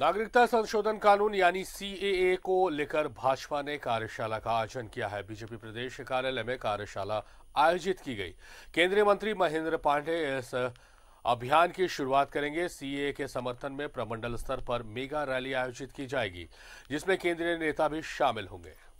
नागरिकता संशोधन कानून यानी सीएए को लेकर भाजपा ने कार्यशाला का आयोजन किया है बीजेपी प्रदेश कार्यालय में कार्यशाला आयोजित की गई केंद्रीय मंत्री महेंद्र पांडे इस अभियान की शुरुआत करेंगे सीएए के समर्थन में प्रमंडल स्तर पर मेगा रैली आयोजित की जाएगी जिसमें केंद्रीय नेता भी शामिल होंगे